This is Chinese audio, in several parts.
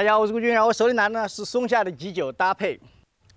大家好，我是顾军，然后我手里拿呢是松下的极九搭配，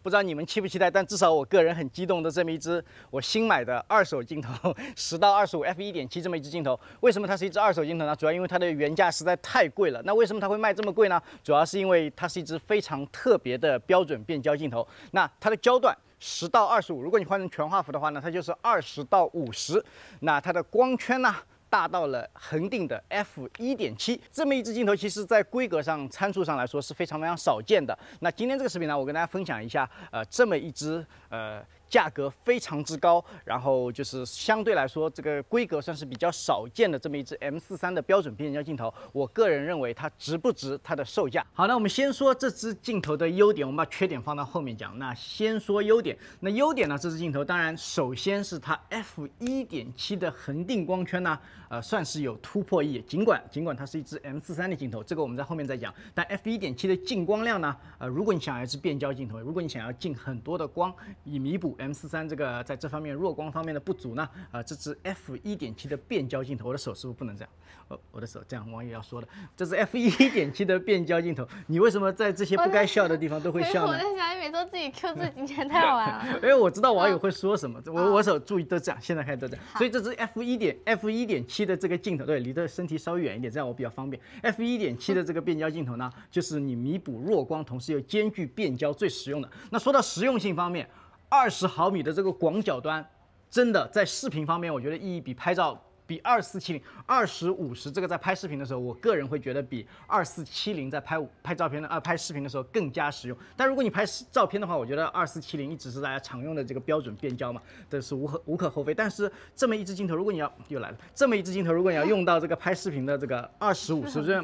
不知道你们期不期待，但至少我个人很激动的这么一支我新买的二手镜头，十到二十五 f 一点七这么一支镜头，为什么它是一支二手镜头呢？主要因为它的原价实在太贵了。那为什么它会卖这么贵呢？主要是因为它是一支非常特别的标准变焦镜头。那它的焦段十到二十五，如果你换成全画幅的话呢，它就是二十到五十。那它的光圈呢？大到了恒定的 f 一点七这么一支镜头，其实在规格上参数上来说是非常非常少见的。那今天这个视频呢，我跟大家分享一下，呃，这么一支呃价格非常之高，然后就是相对来说这个规格算是比较少见的这么一支 M 四三的标准变焦镜头。我个人认为它值不值它的售价？好，那我们先说这支镜头的优点，我们把缺点放到后面讲。那先说优点，那优点呢，这支镜头当然首先是它 f 一点七的恒定光圈呢。呃，算是有突破意义。尽管尽管它是一支 M43 的镜头，这个我们在后面再讲。但 f1.7 的进光量呢？呃，如果你想要一支变焦镜头，如果你想要进很多的光，以弥补 M43 这个在这方面弱光方面的不足呢？啊，这支 f1.7 的变焦镜头，我的手是不是不能这样？我我的手这样，网友要说的，这是 f1.7 的变焦镜头，你为什么在这些不该笑的地方都会笑呢？我在想，你每次都自己 Q 自己太好玩了。因为我知道网友会说什么，我我手注意都这样，现在开始都这样。所以这支 f1. f1. 的这个镜头对，离的身体稍微远一点，这样我比较方便。f 一点七的这个变焦镜头呢，就是你弥补弱光，同时又兼具变焦，最实用的。那说到实用性方面二十毫米的这个广角端，真的在视频方面，我觉得意义比拍照。比二四七零二十五十这个在拍视频的时候，我个人会觉得比二四七零在拍拍照片的啊拍视频的时候更加实用。但如果你拍照片的话，我觉得二四七零一直是大家常用的这个标准变焦嘛，这是无可无可厚非。但是这么一支镜头，如果你要又来了，这么一支镜头，如果你要用到这个拍视频的这个二十五是不是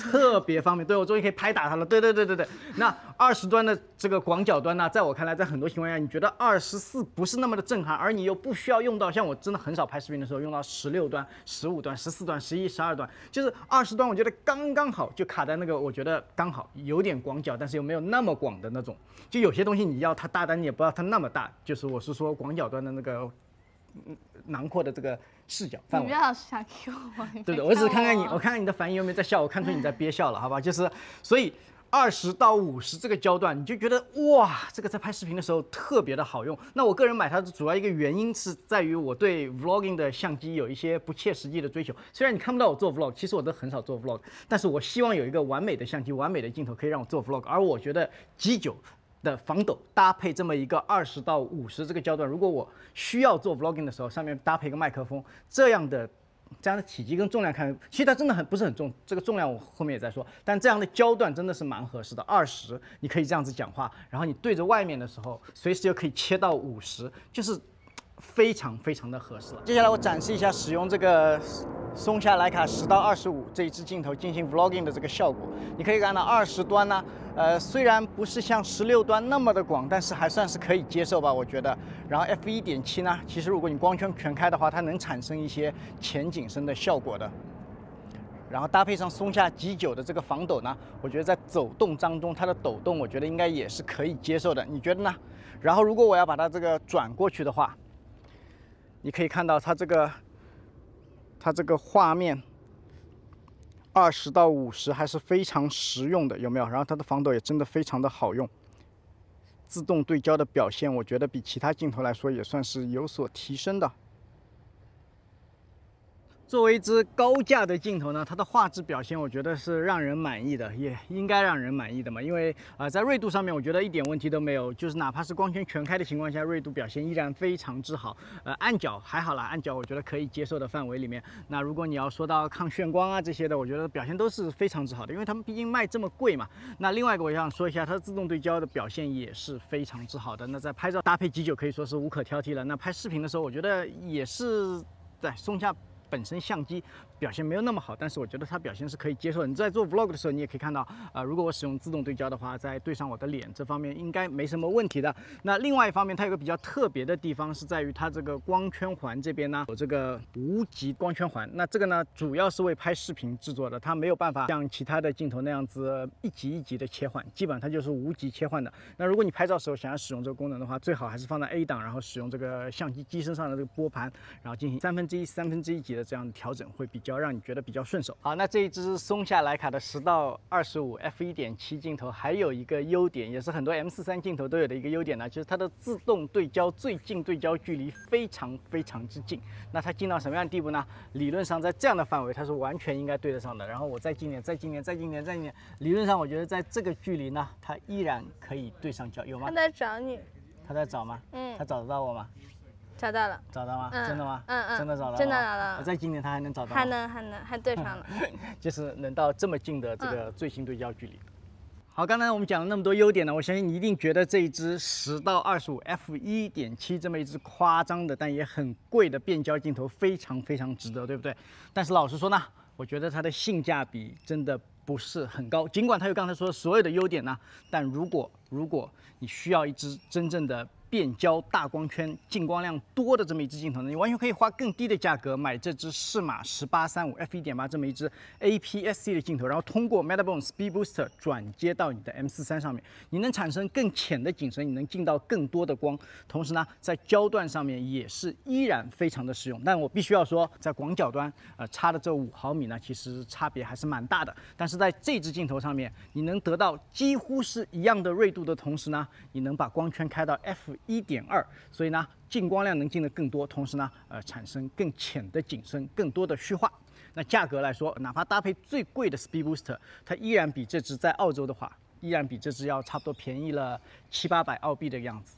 特别方便？对，我终于可以拍打它了。对对对对对。那二十端的这个广角端呢，在我看来，在很多情况下，你觉得二十四不是那么的震撼，而你又不需要用到，像我真的很少拍视频的时候用到十。十六段、十五段、十四段、十一、十二段，就是二十段。我觉得刚刚好，就卡在那个，我觉得刚好有点广角，但是又没有那么广的那种。就有些东西你要它大，但你也不要它那么大。就是我是说广角段的那个，嗯，囊括的这个视角。你们老想 Q 我。对对？我只是看看你，我看看你的反应有没有在笑，我看出你在憋笑了，好吧？就是，所以。二十到五十这个焦段，你就觉得哇，这个在拍视频的时候特别的好用。那我个人买它的主要一个原因是在于我对 vlogging 的相机有一些不切实际的追求。虽然你看不到我做 vlog，其实我都很少做 vlog，但是我希望有一个完美的相机、完美的镜头，可以让我做 vlog。而我觉得 G 九的防抖搭配这么一个二十到五十这个焦段，如果我需要做 vlogging 的时候，上面搭配一个麦克风，这样的。这样的体积跟重量，看，其实它真的很不是很重。这个重量我后面也在说，但这样的焦段真的是蛮合适的。二十，你可以这样子讲话，然后你对着外面的时候，随时就可以切到五十，就是非常非常的合适接下来我展示一下使用这个。松下徕卡十到二十五这一支镜头进行 vlogging 的这个效果，你可以看到二十端呢，呃，虽然不是像十六端那么的广，但是还算是可以接受吧，我觉得。然后 f 一点七呢，其实如果你光圈全开的话，它能产生一些前景深的效果的。然后搭配上松下 G 九的这个防抖呢，我觉得在走动当中它的抖动，我觉得应该也是可以接受的，你觉得呢？然后如果我要把它这个转过去的话，你可以看到它这个。它这个画面，二十到五十还是非常实用的，有没有？然后它的防抖也真的非常的好用，自动对焦的表现，我觉得比其他镜头来说也算是有所提升的。作为一支高价的镜头呢，它的画质表现我觉得是让人满意的，也应该让人满意的嘛。因为啊，在锐度上面，我觉得一点问题都没有，就是哪怕是光圈全开的情况下，锐度表现依然非常之好。呃，暗角还好啦，暗角我觉得可以接受的范围里面。那如果你要说到抗眩光啊这些的，我觉得表现都是非常之好的，因为他们毕竟卖这么贵嘛。那另外一个我想说一下，它的自动对焦的表现也是非常之好的。那在拍照搭配极九可以说是无可挑剔了。那拍视频的时候，我觉得也是在松下。本身相机。表现没有那么好，但是我觉得它表现是可以接受。的。你在做 vlog 的时候，你也可以看到，啊，如果我使用自动对焦的话，在对上我的脸这方面应该没什么问题的。那另外一方面，它有个比较特别的地方，是在于它这个光圈环这边呢有这个无极光圈环。那这个呢，主要是为拍视频制作的，它没有办法像其他的镜头那样子一级一级的切换，基本它就是无极切换的。那如果你拍照时候想要使用这个功能的话，最好还是放在 A 档，然后使用这个相机机身上的这个拨盘，然后进行三分之一、三分之一级的这样调整会比。要让你觉得比较顺手。好，那这一支松下徕卡的十到二十五 f 一点七镜头，还有一个优点，也是很多 m43 镜头都有的一个优点呢，就是它的自动对焦最近对焦距离非常非常之近。那它近到什么样的地步呢？理论上在这样的范围，它是完全应该对得上的。然后我再近点，再近点，再近点，再近点。理论上我觉得在这个距离呢，它依然可以对上焦，有吗？它在找你，他在找吗？嗯，他找得到我吗？找到了，找到吗？真的吗？嗯嗯，真的找到了，真的找到了。在今年，它还能找到？还能，还能，还对上了。就是能到这么近的这个最新对焦距离。好，刚才我们讲了那么多优点呢，我相信你一定觉得这一支十到二十五 f 一点七这么一支夸张的，但也很贵的变焦镜头，非常非常值得，对不对？但是老实说呢，我觉得它的性价比真的。不是很高，尽管它有刚才说的所有的优点呢，但如果如果你需要一支真正的变焦、大光圈、进光量多的这么一支镜头呢，你完全可以花更低的价格买这支适马十八三五 f 一点八这么一支 a p s c 的镜头，然后通过 m e t a b o n e speed booster 转接到你的 m 四三上面，你能产生更浅的景深，你能进到更多的光，同时呢，在焦段上面也是依然非常的实用。但我必须要说，在广角端，呃，差的这五毫米呢，其实差别还是蛮大的，但是。在这支镜头上面，你能得到几乎是一样的锐度的同时呢，你能把光圈开到 f 1.2，所以呢，进光量能进的更多，同时呢，呃，产生更浅的景深，更多的虚化。那价格来说，哪怕搭配最贵的 Speed Booster，它依然比这支在澳洲的话，依然比这只要差不多便宜了七八百澳币的样子，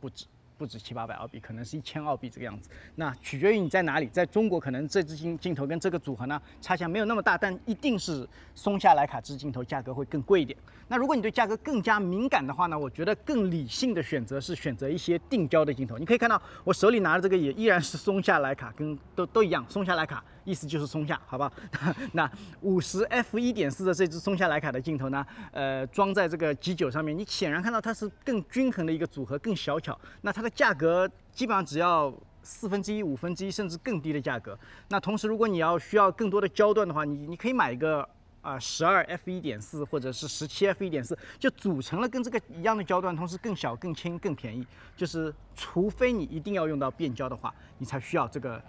不止。不止七八百澳币，可能是一千澳币这个样子。那取决于你在哪里，在中国可能这支镜镜头跟这个组合呢，差价没有那么大，但一定是松下莱卡这支镜头价格会更贵一点。那如果你对价格更加敏感的话呢，我觉得更理性的选择是选择一些定焦的镜头。你可以看到我手里拿的这个也依然是松下莱卡，跟都都一样，松下莱卡。意思就是松下，好吧？那五十 f 一点四的这支松下徕卡的镜头呢，呃，装在这个 G 九上面，你显然看到它是更均衡的一个组合，更小巧。那它的价格基本上只要四分之一、五分之一，甚至更低的价格。那同时，如果你要需要更多的焦段的话，你你可以买一个啊，十二 f 一点四或者是十七 f 一点四，就组成了跟这个一样的焦段，同时更小、更轻、更便宜。就是除非你一定要用到变焦的话，你才需要这个。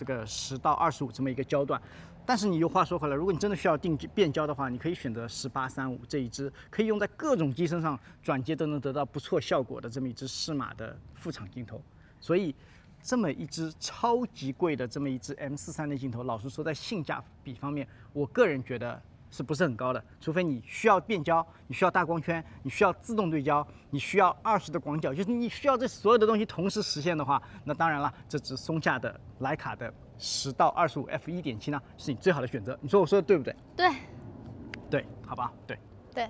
这个十到二十五这么一个焦段，但是你又话说回来，如果你真的需要定变焦的话，你可以选择十八三五这一支，可以用在各种机身上，转接都能得到不错效果的这么一支适马的副厂镜头。所以，这么一支超级贵的这么一支 M 四三的镜头，老实说，在性价比方面，我个人觉得。是不是很高的？除非你需要变焦，你需要大光圈，你需要自动对焦，你需要二十的广角，就是你需要这所有的东西同时实现的话，那当然了，这只松下的徕卡的十到二十五 f 一点七呢，是你最好的选择。你说我说的对不对？对，对，好吧，对，对，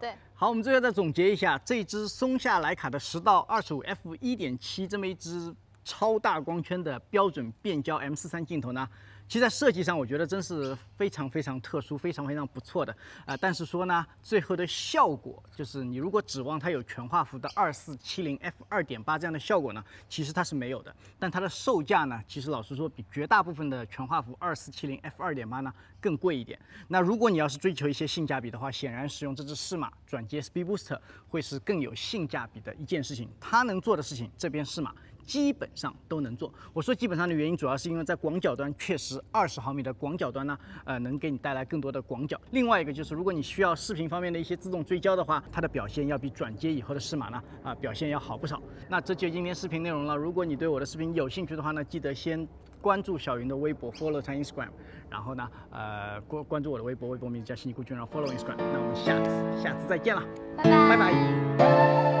对。好，我们最后再总结一下，这支松下徕卡的十到二十五 f 一点七这么一支。超大光圈的标准变焦 M43 镜头呢？其实，在设计上，我觉得真是非常非常特殊，非常非常不错的啊。但是说呢，最后的效果，就是你如果指望它有全画幅的2470 f2.8 这样的效果呢，其实它是没有的。但它的售价呢，其实老实说，比绝大部分的全画幅2470 f2.8 呢更贵一点。那如果你要是追求一些性价比的话，显然使用这支适马转接 Speed Booster 会是更有性价比的一件事情。它能做的事情，这边适马。基本上都能做。我说基本上的原因，主要是因为在广角端确实二十毫米的广角端呢，呃，能给你带来更多的广角。另外一个就是，如果你需要视频方面的一些自动追焦的话，它的表现要比转接以后的适马呢，啊，表现要好不少。那这就今天视频内容了。如果你对我的视频有兴趣的话呢，记得先关注小云的微博，follow 上 Instagram，然后呢，呃，关关注我的微博，微博名字叫悉尼库，军，然后 follow Instagram。那我们下次下次再见了，拜拜拜拜。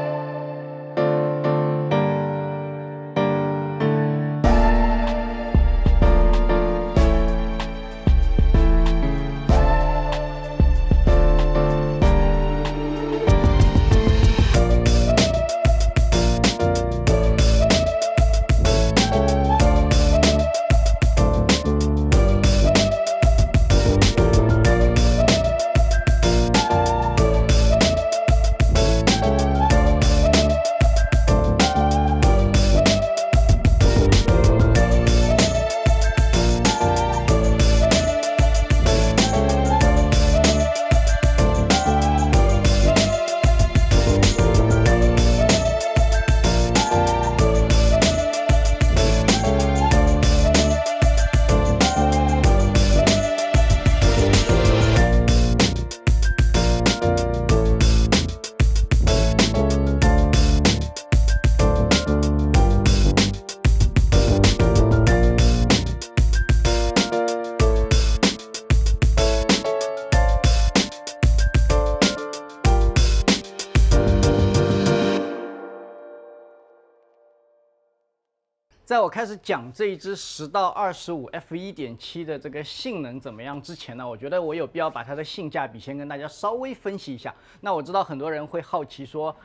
在我开始讲这一支十到二十五 f 一点七的这个性能怎么样之前呢，我觉得我有必要把它的性价比先跟大家稍微分析一下。那我知道很多人会好奇说，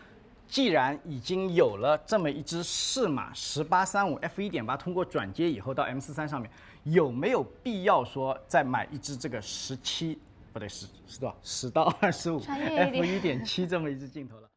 既然已经有了这么一支适马十八三五 f 一点八，通过转接以后到 m43 上面，有没有必要说再买一支这个十七不对十是多少十到二十五 f 一点七这么一支镜头了？